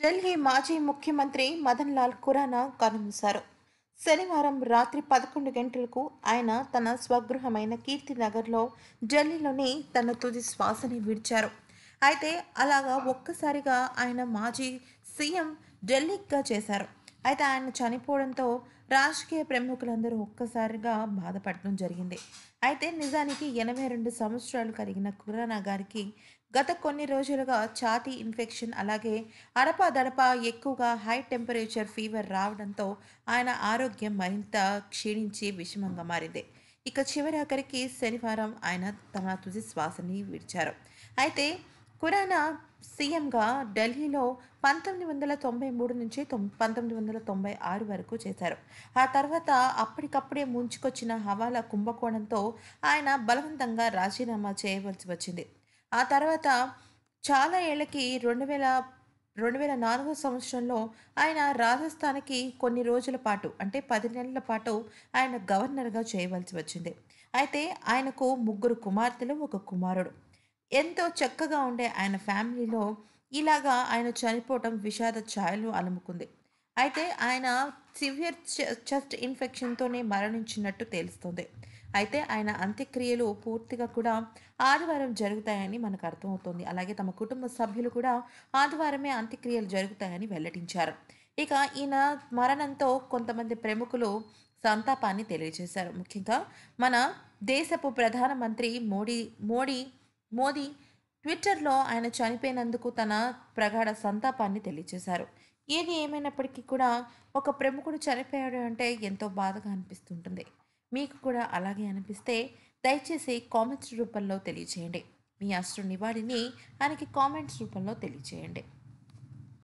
ఢిల్లీ మాజీ ముఖ్యమంత్రి మదన్ లాల్ ఖురానా కనుమూశారు శనివారం రాత్రి పదకొండు గంటలకు ఆయన తన స్వగృహమైన కీర్తి నగర్లో ఢిల్లీలోని తన తుది శ్వాసని విడిచారు అయితే అలాగా ఒక్కసారిగా ఆయన మాజీ సీఎం ఢిల్లీగా చేశారు అయితే ఆయన చనిపోవడంతో రాజకీయ ప్రముఖులందరూ ఒక్కసారిగా బాధపడటం జరిగింది అయితే నిజానికి ఎనభై రెండు సంవత్సరాలు కలిగిన ఖురానా గారికి గత కొన్ని రోజులుగా ఛాతీ ఇన్ఫెక్షన్ అలాగే దడప ఎక్కువగా హై టెంపరేచర్ ఫీవర్ రావడంతో ఆయన ఆరోగ్యం మరింత క్షీణించి విషమంగా మారింది ఇక చివరి ఆఖరికి శనివారం ఆయన తమ తుది శ్వాసని విడిచారు అయితే ఖురానా సీఎంగా ఢిల్లీలో పంతొమ్మిది వందల తొంభై మూడు నుంచి పంతొమ్మిది వందల తొంభై ఆరు వరకు చేశారు ఆ తర్వాత అప్పటికప్పుడే ముంచుకొచ్చిన హవాలా కుంభకోణంతో ఆయన బలవంతంగా రాజీనామా చేయవలసి వచ్చింది ఆ తర్వాత చాలా ఏళ్ళకి రెండు వేల రెండు వేల నాలుగో సంవత్సరంలో ఆయన రాజస్థాన్కి కొన్ని రోజుల పాటు అంటే పది నెలల పాటు ఆయన గవర్నర్గా చేయవలసి వచ్చింది అయితే ఆయనకు ముగ్గురు కుమార్తెలు ఒక కుమారుడు ఎంతో చక్కగా ఉండే ఆయన ఫ్యామిలీలో ఇలాగా ఆయన చనిపోవటం విషాద ఛాయలు అలుముకుంది అయితే ఆయన సివియర్ చెస్ట్ ఇన్ఫెక్షన్తోనే మరణించినట్టు తెలుస్తుంది అయితే ఆయన అంత్యక్రియలు పూర్తిగా కూడా ఆదివారం జరుగుతాయని మనకు అర్థమవుతుంది అలాగే తమ కుటుంబ సభ్యులు కూడా ఆదివారమే అంత్యక్రియలు జరుగుతాయని వెల్లడించారు ఇక ఈయన మరణంతో కొంతమంది ప్రముఖులు సంతాపాన్ని తెలియజేశారు ముఖ్యంగా మన దేశపు ప్రధానమంత్రి మోడీ మోడీ మోదీ ట్విట్టర్లో ఆయన చనిపోయినందుకు తన ప్రగాఢ సంతాపాన్ని తెలియజేశారు ఏది ఏమైనప్పటికీ కూడా ఒక ప్రముఖుడు చనిపోయాడు అంటే ఎంతో బాధగా అనిపిస్తుంటుంది మీకు కూడా అలాగే అనిపిస్తే దయచేసి కామెంట్స్ రూపంలో తెలియచేయండి మీ అశ్రు నివారిని ఆయనకి కామెంట్స్ రూపంలో తెలియచేయండి